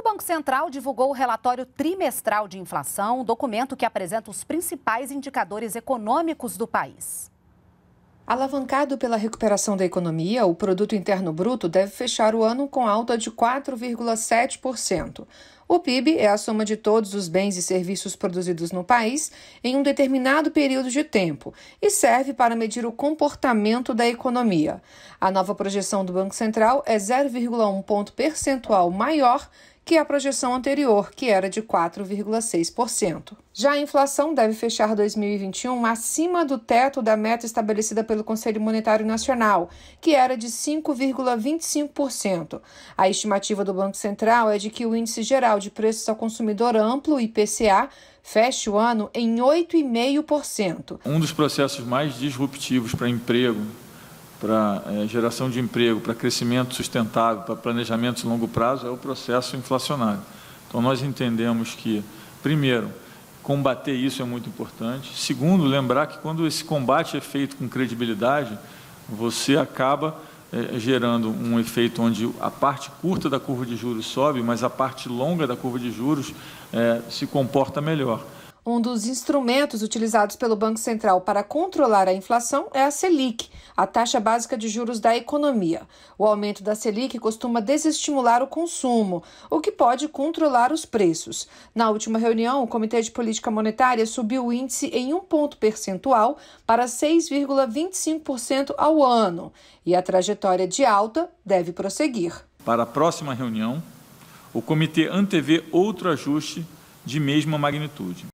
O Banco Central divulgou o relatório trimestral de inflação, um documento que apresenta os principais indicadores econômicos do país. Alavancado pela recuperação da economia, o produto interno bruto deve fechar o ano com alta de 4,7%. O PIB é a soma de todos os bens e serviços produzidos no país em um determinado período de tempo e serve para medir o comportamento da economia. A nova projeção do Banco Central é 0,1 ponto percentual maior que a projeção anterior, que era de 4,6%. Já a inflação deve fechar 2021 acima do teto da meta estabelecida pelo Conselho Monetário Nacional, que era de 5,25%. A estimativa do Banco Central é de que o índice geral de preços ao consumidor amplo, IPCA, feche o ano em 8,5%. Um dos processos mais disruptivos para emprego para é, geração de emprego, para crescimento sustentável, para planejamento de longo prazo, é o processo inflacionário. Então, nós entendemos que, primeiro, combater isso é muito importante. Segundo, lembrar que quando esse combate é feito com credibilidade, você acaba é, gerando um efeito onde a parte curta da curva de juros sobe, mas a parte longa da curva de juros é, se comporta melhor. Um dos instrumentos utilizados pelo Banco Central para controlar a inflação é a Selic, a taxa básica de juros da economia. O aumento da Selic costuma desestimular o consumo, o que pode controlar os preços. Na última reunião, o Comitê de Política Monetária subiu o índice em um ponto percentual para 6,25% ao ano, e a trajetória de alta deve prosseguir. Para a próxima reunião, o comitê antevê outro ajuste de mesma magnitude.